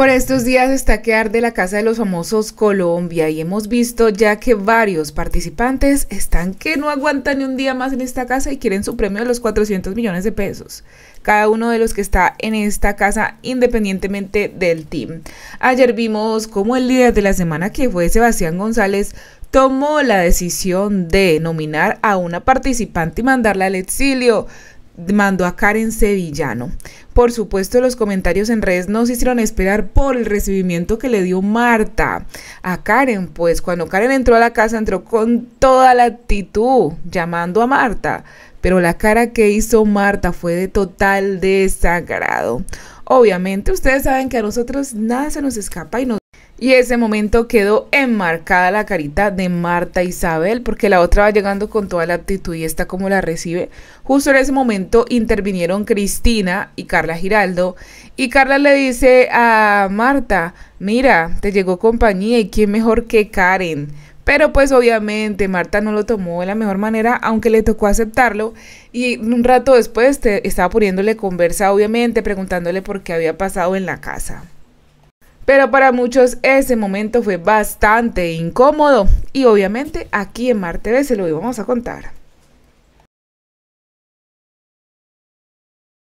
Por estos días está que de la Casa de los Famosos Colombia y hemos visto ya que varios participantes están que no aguantan ni un día más en esta casa y quieren su premio de los 400 millones de pesos. Cada uno de los que está en esta casa independientemente del team. Ayer vimos cómo el líder de la semana que fue Sebastián González tomó la decisión de nominar a una participante y mandarla al exilio mandó a Karen Sevillano. Por supuesto, los comentarios en redes nos hicieron esperar por el recibimiento que le dio Marta a Karen, pues cuando Karen entró a la casa entró con toda la actitud llamando a Marta, pero la cara que hizo Marta fue de total desagrado. Obviamente, ustedes saben que a nosotros nada se nos escapa y nos y ese momento quedó enmarcada la carita de Marta Isabel, porque la otra va llegando con toda la actitud y está como la recibe. Justo en ese momento intervinieron Cristina y Carla Giraldo. Y Carla le dice a Marta, mira, te llegó compañía y quién mejor que Karen. Pero pues obviamente Marta no lo tomó de la mejor manera, aunque le tocó aceptarlo. Y un rato después estaba poniéndole conversa, obviamente, preguntándole por qué había pasado en la casa. Pero para muchos ese momento fue bastante incómodo y obviamente aquí en Marte se lo íbamos a contar.